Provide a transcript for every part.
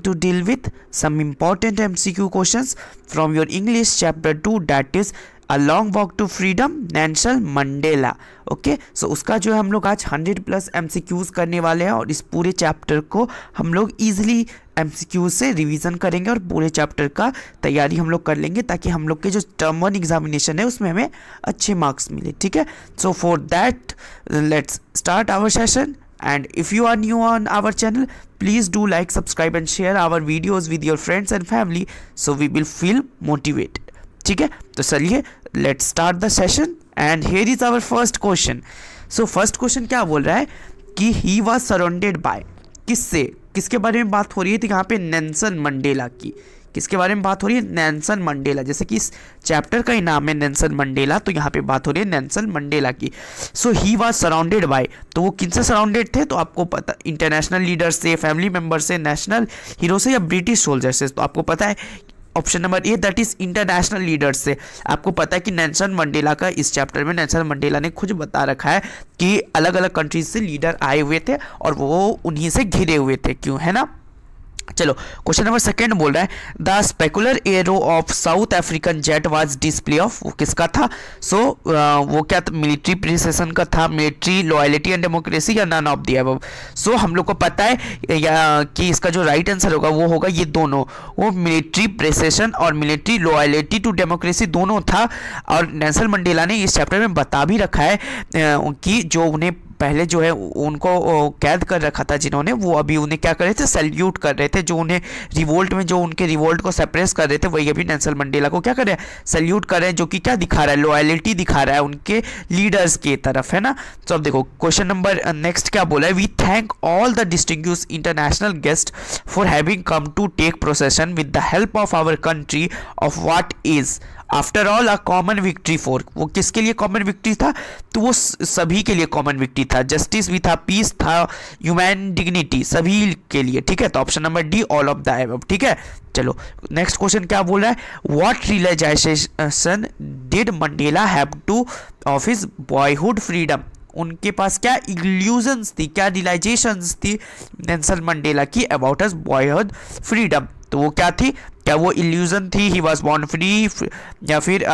to deal with some important MCQ questions from your English chapter 2 that is A Long walk to freedom Nelson Mandela okay so उसका जो है हम लोग आज 100 plus MCQs करने वाले हैं और इस पूरे चैप्टर को हम लोग ईजिली एम से रिवीजन करेंगे और पूरे चैप्टर का तैयारी हम लोग कर लेंगे ताकि हम लोग के जो टर्म वन एग्जामिनेशन है उसमें हमें अच्छे मार्क्स मिले ठीक है so for that let's start our session and if you are new on our channel please do like subscribe and share our videos with your friends and family so we will feel motivated theek hai to chaliye let's start the session and here is our first question so first question kya bol raha hai ki he was surrounded by किससे किसके बारे में बात हो रही है तो यहाँ पे नेल्सन मंडेला की किसके बारे में बात हो रही है नैनसन मंडेला जैसे कि इस चैप्टर का ही नाम है नैनसन मंडेला तो यहाँ पे बात हो रही है नैनसन मंडेला की so he was surrounded by तो वो किनसे सराउंडेड थे तो आपको पता इंटरनेशनल लीडर से फैमिली मेम्बर से नेशनल हीरो से या ब्रिटिश सोल्जर से तो आपको पता है option number A that is international leaders से आपको पता है कि नैनसन मंडेला का इस चैप्टर में नैनसन मंडेला ने खुद बता रखा है कि अलग अलग कंट्रीज से लीडर आए हुए थे और वो उन्हीं से घिरे हुए थे क्यों है ना चलो क्वेश्चन नंबर सेकंड बोल रहा है the spectacular array of South African jet was display of वो किसका था सो so, वो क्या था मिलिट्री प्रिसेशन का था मिलिट्री लॉयलिटी एंड डेमोक्रेसी या नन ऑफ दब सो हम लोग को पता है या कि इसका जो राइट right आंसर होगा वो होगा ये दोनों वो मिलिट्री प्रिसेशन और मिलिट्री लॉयलिटी टू डेमोक्रेसी दोनों था और नैसल मंडेला ने इस चैप्टर में बता भी रखा है कि जो उन्हें पहले जो है उनको कैद कर रखा था जिन्होंने वो अभी उन्हें क्या कर रहे थे सैल्यूट कर रहे थे जो उन्हें रिवोल्ट में जो उनके रिवोल्ट को सप्रेस कर रहे थे वही अभी नैसल मंडेला को क्या कर रहे हैं सल्यूट कर रहे हैं जो कि क्या दिखा रहा है लॉयलिटी दिखा रहा है उनके लीडर्स की तरफ है ना तो अब देखो क्वेश्चन नंबर नेक्स्ट क्या बोला है we thank all the distinguished international guest for having come to take procession with the help of our country of what is after all a common victory for वो किसके लिए common victory था तो वो सभी के लिए कॉमन विक्ट्री था जस्टिस भी था पीस था ह्यूमैन डिग्निटी सभी के लिए ठीक है तो option number D all of the above ठीक है चलो नेक्स्ट क्वेश्चन क्या बोल रहा है what realization did Mandela have to of his boyhood freedom उनके पास क्या इल्यूजन्स थी क्या रियलाइजेशन थी नेल्सन मंडेला की अबाउट हज बॉयहुड फ्रीडम तो वो क्या थी क्या वो इल्यूजन थी ही वॉज बॉर्न फ्री या फिर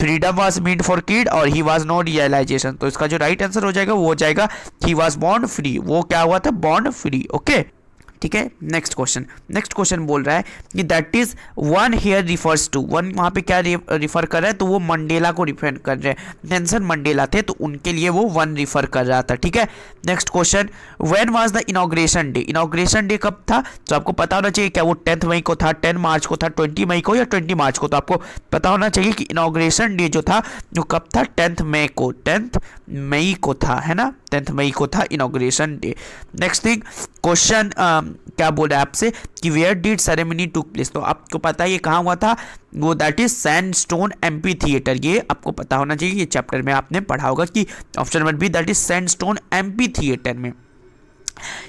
freedom was made for kid और ही वॉज नो रियलाइजेशन तो इसका जो राइट right आंसर हो जाएगा वो हो जाएगा ही वॉज बॉर्न फ्री वो क्या हुआ था बॉर्न फ्री ओके ठीक है नेक्स्ट क्वेश्चन नेक्स्ट क्वेश्चन बोल रहा है कि that is one here refers to one वहाँ पे क्या रिफर कर रहा है तो वो मंडेला को रिफर कर रहे हैं नेल्सन मंडेला थे तो उनके लिए वो वन रिफर कर रहा था ठीक है next question when was the inauguration day inauguration day कब था तो आपको पता होना चाहिए क्या वो टेंथ मई को था टेन मार्च को था ट्वेंटी मई को या ट्वेंटी मार्च को तो आपको पता होना चाहिए कि इनाग्रेशन डे जो था वो कब था टेंथ मई को टेंथ मई को था है ना टेंथ मई को था inauguration day next thing question क्या बोला है आपसे कि where did ceremony to place तो आपको पता है ये कहाँ हुआ था वो that is sandstone amphitheatre ये आपको पता होना चाहिए ये चैप्टर में आपने पढ़ा होगा कि option number B that is sandstone amphitheatre में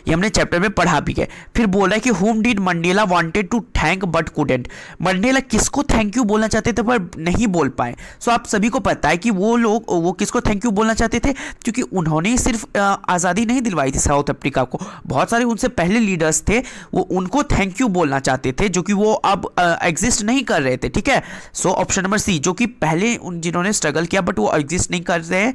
ये हमने चैप्टर में पढ़ा भी है फिर बोल रहा है कि whom did Mandela wanted to thank but couldn't Mandela किसको थैंक यू बोलना चाहते थे पर नहीं बोल पाए सो आप सभी को पता है कि वो लोग वो किसको थैंक यू बोलना चाहते थे क्योंकि उन्होंने सिर्फ आज़ादी नहीं दिलवाई थी साउथ अफ्रीका को बहुत सारे उनसे पहले लीडर्स थे वो उनको थैंक यू बोलना चाहते थे जो कि वो अब एग्जिस्ट नहीं कर रहे थे ठीक है सो ऑप्शन नंबर सी जो कि पहले जिन्होंने स्ट्रगल किया बट वो एग्जिस्ट नहीं कर रहे हैं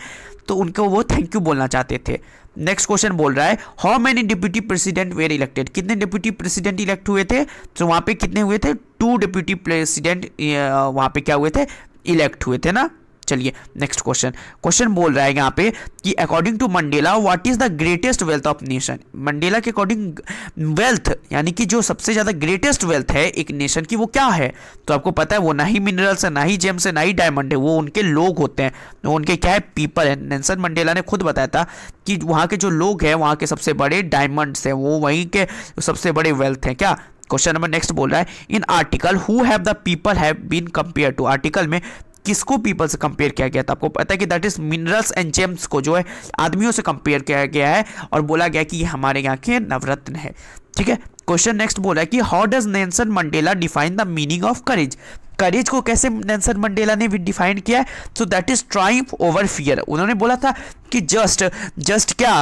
तो उनको वो थैंक यू बोलना चाहते थे नेक्स्ट क्वेश्चन बोल रहा है how many deputy president were elected कितने डिप्यूटी प्रेसिडेंट इलेक्ट हुए थे तो वहां पे कितने हुए थे टू डिप्यूटी प्रेसिडेंट वहां पे क्या हुए थे इलेक्ट हुए थे ना चलिए नेक्स्ट क्वेश्चन क्वेश्चन बोल रहा है यहाँ पे कि according to Mandela what is the greatest wealth of nation Mandela के अकॉर्डिंग वेल्थ यानी कि जो सबसे ज़्यादा ग्रेटेस्ट वेल्थ है एक नेशन की वो क्या है तो आपको पता है वो ना ही मिनरल्स है ना ही जेम्स है ना ही डायमंड है वो उनके लोग होते हैं तो उनके क्या है पीपल है नेल्सन मंडेला ने खुद बताया था कि वहाँ के जो लोग हैं वहाँ के सबसे बड़े डायमंड्स हैं वो वहीं के सबसे बड़े वेल्थ हैं क्या क्वेश्चन नंबर नेक्स्ट बोल रहा है in article who have the people have been compare to article में किसको पीपल से कंपेयर किया गया था आपको पता है कि that is minerals and gems को जो है आदमियों से कंपेयर किया गया है और बोला गया कि ये हमारे यहाँ के नवरत्न है ठीक है क्वेश्चन नेक्स्ट बोला है कि how does Nelson Mandela define the meaning of courage courage को कैसे नेंसन मंडेला ने डिफाइन किया है so that is triumph over fear उन्होंने बोला था कि जस्ट जस्ट क्या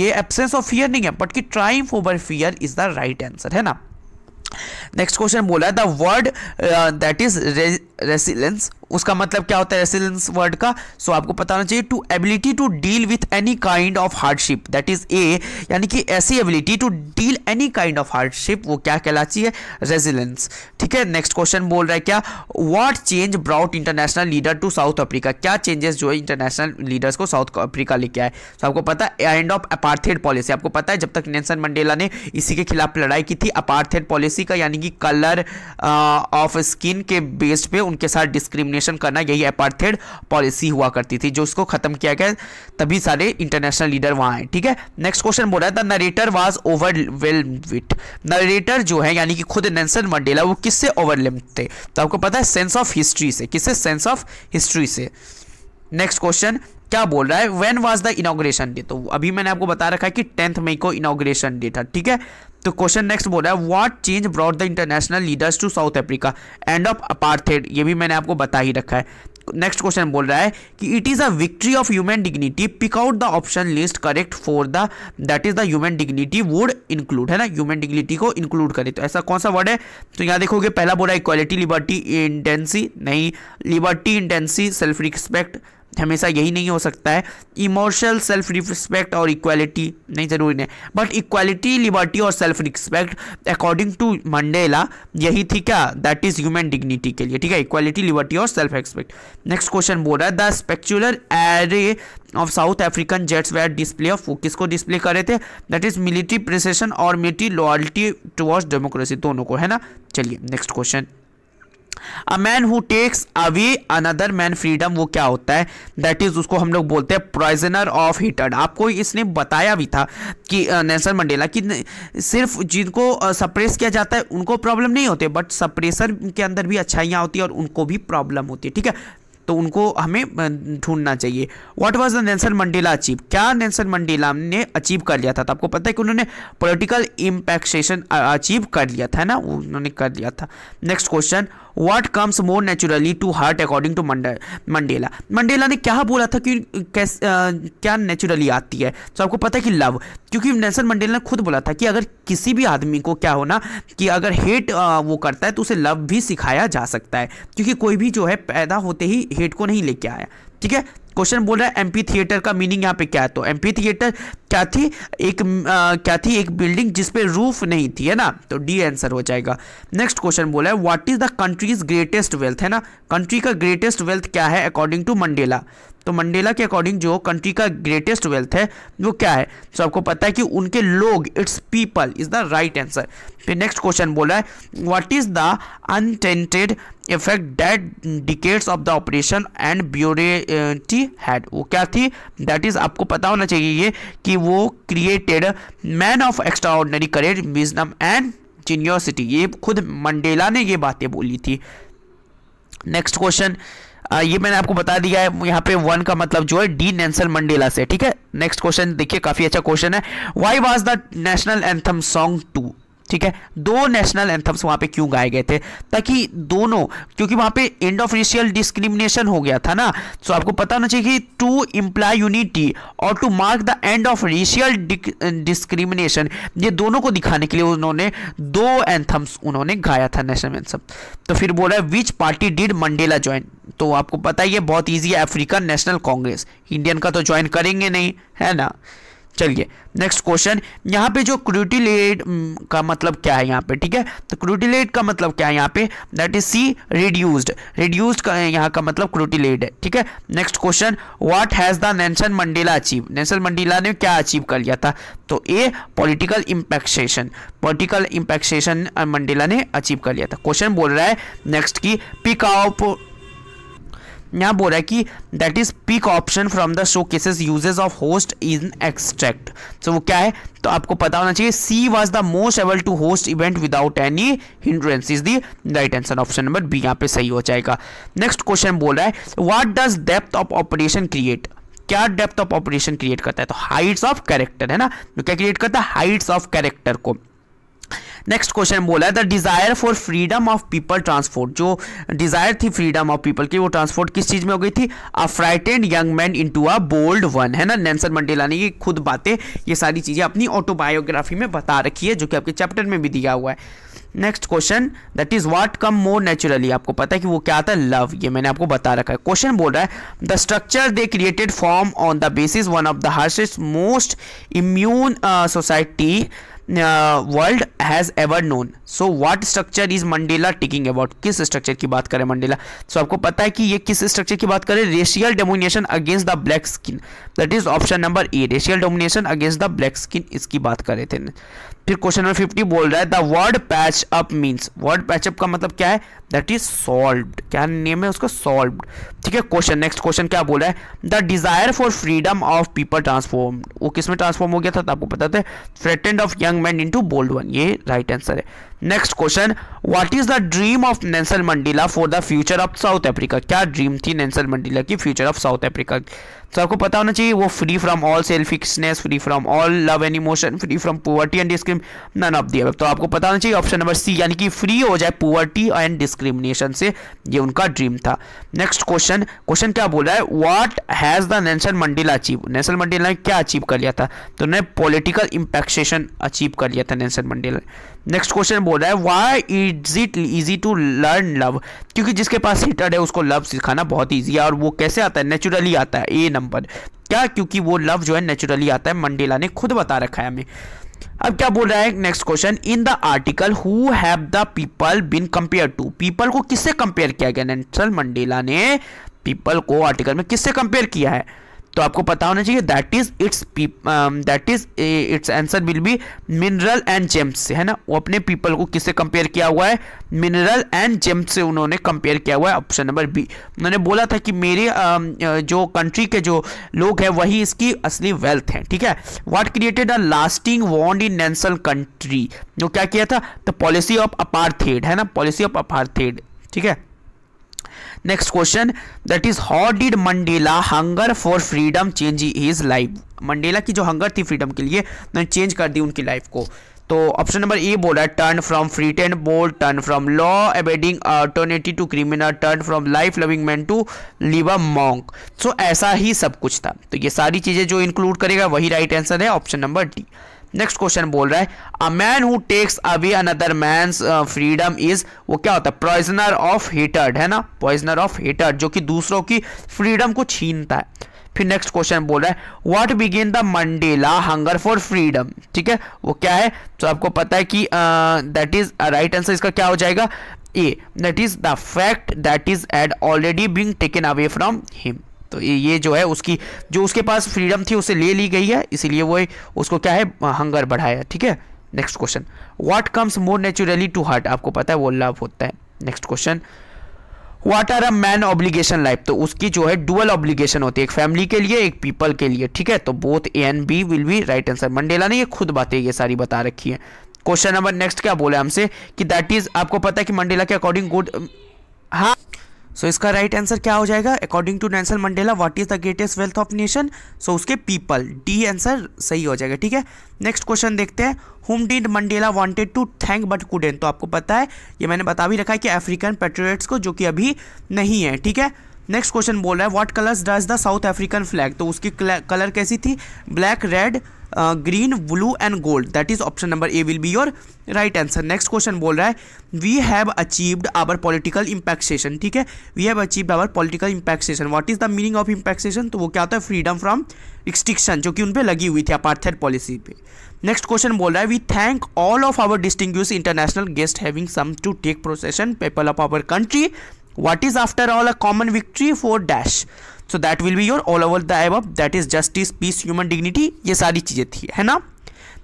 ये एब्सेंस ऑफ फियर नहीं है बट कि triumph over fear is the right answer है ना नेक्स्ट क्वेश्चन बोला है the word that is resilience उसका मतलब क्या होता है रेसिलेंस वर्ड का सो so, आपको पता होना चाहिए to ability to deal with any kind of hardship that is A यानी कि ऐसी ability to deal any kind of hardship वो क्या कहलाती है रेजिलेंस ठीक है नेक्स्ट क्वेश्चन बोल रहा है क्या what change brought international leader to South Africa क्या चेंजेस जो है इंटरनेशनल लीडर्स को साउथ अफ्रीका लेके आए तो आपको पता है एंड ऑफ अपार्थेड पॉलिसी आपको पता है जब तक नेल्सन मंडेला ने इसी के खिलाफ लड़ाई की थी अपार्थेड पॉलिसी का यानी कि कलर ऑफ स्किन के बेस्ड पे उनके साथ डिस्क्रिमिनेशन डिस्क्रिमिनेशन करना यही अपार्थेड पॉलिसी हुआ करती थी जो उसको खत्म किया गया तभी सारे इंटरनेशनल लीडर वहाँ आए ठीक है नेक्स्ट क्वेश्चन बोल रहा है the narrator was overwhelmed narrator जो है यानी कि खुद नेल्सन मंडेला वो किससे ओवरलिम थे तो आपको पता है सेंस ऑफ हिस्ट्री से किससे सेंस ऑफ हिस्ट्री से नेक्स्ट क्वेश्चन क्या बोल रहा है when was the inauguration day तो अभी मैंने आपको बता रखा है कि टेंथ मई को इनाग्रेशन डे था ठीक है तो क्वेश्चन नेक्स्ट बोला है what change brought the international leaders to South Africa end of apartheid ये भी मैंने आपको बता ही रखा है नेक्स्ट क्वेश्चन बोल रहा है कि it is a victory of human dignity pick out the option list correct for the that is the human dignity would include है ना ह्यूमन डिग्निटी को इंक्लूड करें तो ऐसा कौन सा वर्ड है तो यहां देखोगे पहला बोला इक्वालिटी लिबर्टी इंटेंसी नहीं लिबर्टी इंटेंसी सेल्फ रिस्पेक्ट हमेशा यही नहीं हो सकता है इमोशनल सेल्फ रिस्पेक्ट और इक्वालिटी नहीं जरूरी नहीं बट इक्वालिटी लिबर्टी और self respect according to Mandela यही थी क्या दैट इज ह्यूमन डिग्निटी के लिए ठीक है इक्वालिटी लिबर्टी और सेल्फ रिस्पेक्ट नेक्स्ट क्वेश्चन बोल रहा है the spectacular array of South African jets were display of किसको डिस्प्ले करे थे दैट इज मिलिट्री प्रिसेशन और मिलिट्री लॉयल्टी टुवर्ड्स डेमोक्रेसी दोनों को है ना चलिए next question a man who takes away another man freedom वो क्या होता है दैट इज उसको हम लोग बोलते हैं प्रोइजनर ऑफ हिटर्ड आपको इसने बताया भी था कि नेल्सन मंडेला कि सिर्फ जिनको सप्रेस किया जाता है उनको प्रॉब्लम नहीं होती बट सप्रेसर के अंदर भी अच्छाइयाँ होती है और उनको भी प्रॉब्लम होती है ठीक है तो उनको हमें ढूंढना चाहिए what was the Nelson Mandela achieve क्या नेल्सन मंडेला ने अचीव कर लिया था तो आपको पता है कि उन्होंने पोलिटिकल इम्पैक्सेशन अचीव कर लिया था ना उन्होंने कर लिया था next question what comes more naturally to heart according to Mandela Mandela ने क्या बोला था कि कैसे क्या नेचुरली आती है तो आपको पता है कि लव क्योंकि नेल्सन मंडेला ने खुद बोला था कि अगर किसी भी आदमी को क्या होना कि अगर हेट वो करता है तो उसे लव भी सिखाया जा सकता है क्योंकि कोई भी जो है पैदा होते ही हेट को नहीं लेके आया ठीक है क्वेश्चन बोल रहा है एमपी थिएटर का मीनिंग यहाँ पे क्या है तो एमपी थिएटर क्या थी एक आ, क्या थी एक बिल्डिंग जिसपे रूफ नहीं थी है ना तो डी आंसर हो जाएगा नेक्स्ट क्वेश्चन बोला है what is the country's greatest wealth है ना कंट्री का ग्रेटेस्ट वेल्थ क्या है अकॉर्डिंग टू मंडेला तो मंडेला के अकॉर्डिंग जो कंट्री का ग्रेटेस्ट वेल्थ है वो क्या है सो आपको पता है कि उनके लोग its people is the right answer फिर नेक्स्ट क्वेश्चन बोला है what is the unintended effect that decades of the oppression and brutality had वो क्या थी दैट इज आपको पता होना चाहिए ये कि वो created man of extraordinary courage wisdom and generosity ये खुद मंडेला ने ये बातें बोली थी नेक्स्ट क्वेश्चन आ, ये मैंने आपको बता दिया है यहाँ पे वन का मतलब जो है डी नेंसल मंडेला से ठीक है नेक्स्ट क्वेश्चन देखिए काफी अच्छा क्वेश्चन है why was the national anthem song two ठीक है दो नेशनल एंथम्स वहां पे क्यों गाए गए थे ताकि दोनों क्योंकि वहां पे एंड ऑफ रेशियल डिस्क्रिमिनेशन हो गया था ना सो आपको पता होना चाहिए कि टू इंप्लाय यूनिटी और to mark the end of racial discrimination ये दोनों को दिखाने के लिए उन्होंने दो एंथम्स उन्होंने गाया था नेशनल एंथम तो फिर बोला which party did Mandela join तो आपको पता ही है बहुत ईजी है अफ्रीकन नेशनल कांग्रेस इंडियन का तो ज्वाइन करेंगे नहीं है ना चलिए नेक्स्ट क्वेश्चन यहाँ पे जो क्रूटिलेट mm, का मतलब क्या है यहाँ पे ठीक है तो क्रूटिलेट का मतलब क्या है यहाँ पे that is C reduced reduced का यहाँ का मतलब क्रूटिलेट है ठीक है next question what has the Nelson Mandela achieve Nelson Mandela ने क्या अचीव कर लिया था तो a political emancipation political emancipation Mandela ने अचीव कर लिया था क्वेश्चन बोल रहा है नेक्स्ट की पिक यहाँ बोल रहा है कि that is pick option from the showcases uses of host in extract so वो क्या है तो आपको पता होना चाहिए she was the most able to host event without any hindrance is the right answer option number B यहाँ पे सही हो जाएगा नेक्स्ट क्वेश्चन बोल रहा है what does depth of operation create क्या डेप्थ ऑफ ऑपरेशन क्रिएट करता है तो हाइट्स ऑफ कैरेक्टर है ना तो क्या क्रिएट करता है हाइट्स ऑफ कैरेक्टर को नेक्स्ट क्वेश्चन बोला है the desire for freedom of people transport जो डिज़ायर थी फ्रीडम ऑफ पीपल की वो ट्रांसपोर्ट किस चीज़ में हो गई थी a frightened young man into a bold one है ना नैनसन मंडेला ने ये खुद बातें ये सारी चीज़ें अपनी ऑटोबायोग्राफी में बता रखी है जो कि आपके चैप्टर में भी दिया हुआ है next question that is what come more naturally आपको पता है कि वो क्या आता है लव ये मैंने आपको बता रखा है क्वेश्चन बोल रहा है the structure they created form on the basis one of the harshest most immune society world has ever known so what structure is Mandela talking about किस स्ट्रक्चर की बात करें मंडेला सो so, आपको पता है कि ये किस स्ट्रक्चर की बात करें racial domination against the black skin that is option number A racial domination against the black skin इसकी बात कर रहे थे फिर क्वेश्चन नंबर फिफ्टी बोल रहा है the word patch up means word patch up का मतलब क्या है दैट इज सॉल्व क्या नेम है उसका सॉल्व ठीक है क्वेश्चन नेक्स्ट क्वेश्चन क्या बोल रहा है the desire for freedom of people transform वो किसमें ट्रांसफॉर्म हो गया था तो आपको पता था frightened of young movement into into bold one ये राइट आंसर है next question what is the dream of Nelson Mandela for the future of South Africa क्या ड्रीम थी नेल्सन मंडीला की फ्यूचर ऑफ साउथ अफ्रीका तो आपको पता होना चाहिए वो free from all selfishness free from all love and emotion free from poverty and discrimination of the तो आपको पता होना चाहिए ऑप्शन नंबर सी यानी कि फ्री हो जाए पुअर्टी एंड डिस्क्रिमिनेशन से ये उनका ड्रीम था नेक्स्ट क्वेश्चन क्वेश्चन क्या बोल रहा है what has the Nelson Mandela achieve Nelson Mandela ने क्या अचीव कर लिया था तो उन्होंने पोलिटिकल इम्पैक्सेशन अचीव कर लिया था नेल्सन मंडीला नेक्स्ट क्वेश्चन बोल रहा है why is it easy to learn love क्योंकि जिसके पास हिटर है उसको लव सिखाना बहुत ईजी है और वो कैसे आता है नेचुरली आता है ए नंबर क्या क्योंकि वो लव जो है नेचुरली आता है मंडेला ने खुद बता रखा है हमें अब क्या बोल रहा है next question in the article who have the people been compare to people को किससे कंपेयर किया गया नेल्सन मंडेला ने पीपल को आर्टिकल में किससे कंपेयर किया है तो आपको पता होना चाहिए that is it's that is it's answer will be mineral and gems से है ना वो अपने पीपल को किससे कंपेयर किया हुआ है मिनरल एंड जेम्स से उन्होंने कंपेयर किया हुआ है ऑप्शन नंबर बी उन्होंने बोला था कि मेरे uh, जो कंट्री के जो लोग हैं वही इसकी असली वेल्थ है ठीक है what created a lasting bond in national country जो क्या किया था द पॉलिसी ऑफ अपार है ना पॉलिसी ऑफ अपार ठीक है next question that is how did Mandela hunger for freedom change his life Mandela की जो हंगर थी फ्रीडम के लिए चेंज कर दी उनकी लाइफ को तो ऑप्शन नंबर ए बोला turn from frighten bold turn from law abiding अटोनेटी to criminal turn from life loving man to live a monk so ऐसा ही सब कुछ था तो ये सारी चीज़ें जो इंक्लूड करेगा वही राइट आंसर है option number D next question बोल रहा है a man who takes away another man freedom is वो क्या होता है प्रॉइजनर ऑफ हेटर्ड है ना प्रॉइजनर ऑफ हेटर्ड जो कि दूसरों की फ्रीडम को छीनता है फिर नेक्स्ट क्वेश्चन बोल रहा है what began the Mandela hunger for freedom ठीक है वो क्या है तो आपको पता है कि दैट इज राइट आंसर इसका क्या हो जाएगा A that is the fact that is had already being taken away from him तो ये जो है उसकी जो उसके पास फ्रीडम थी उसे ले ली गई है इसीलिए वो उसको क्या है हंगर बढ़ाया ठीक है next question what comes more naturally to heart आपको पता है वो लव होता है next question what are a man obligation life तो उसकी जो है डुअल ऑब्लिगेशन होती है एक फैमिली के लिए एक पीपल के लिए ठीक है तो both A and B will be right answer Mandela ने ये खुद बातें ये सारी बता रखी है क्वेश्चन नंबर नेक्स्ट क्या बोला हमसे कि दैट इज आपको पता है कि मंडेला के अकॉर्डिंग गुड सो इसका राइट right आंसर क्या हो जाएगा according to Nelson Mandela what is the greatest wealth of nation so उसके पीपल डी आंसर सही हो जाएगा ठीक है नेक्स्ट क्वेश्चन देखते हैं whom did Mandela wanted to thank but couldn't तो आपको पता है ये मैंने बता भी रखा है कि अफ्रीकन पेट्रोट्स को जो कि अभी नहीं है ठीक है नेक्स्ट क्वेश्चन बोल रहा है what colours does the South African flag तो उसकी कलर कैसी थी black red green blue and gold that is option number A will be your right answer next question बोल रहा है we have achieved our political emancipation ठीक है we have achieved our political emancipation what is the meaning of emancipation तो वो क्या होता है फ्रीडम फ्रॉम रिस्ट्रिक्शन जो कि उन पर लगी हुई थी अपार्थेड पॉलिसी पे नेक्स्ट क्वेश्चन बोल रहा है we thank all of our distinguished international guest having some to take procession people of our country what is after all a common victory for dash so that will be your all over the एब that is justice peace human dignity ये सारी चीज़ें थी है ना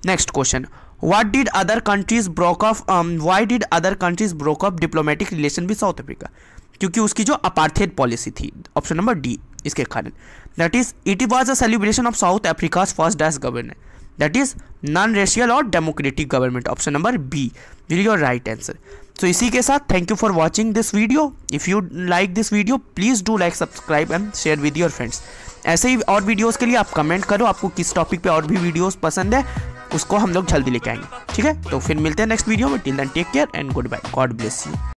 next question what did other countries broke off why did other countries broke off diplomatic relation with South Africa क्योंकि उसकी जो अपार्थेड पॉलिसी थी ऑप्शन नंबर डी इसके कारण that is it was a celebration of South Africa's first dash governor that is non racial और democratic government option number B will your right answer so इसी के साथ thank you for watching this video if you like this video please do like subscribe and share with your friends ऐसे ही और videos के लिए आप comment करो आपको किस टॉपिक पे और भी वीडियोज़ पसंद है उसको हम लोग जल्दी लेके आएंगे ठीक है तो फिर मिलते हैं नेक्स्ट वीडियो में till then take care and goodbye God bless you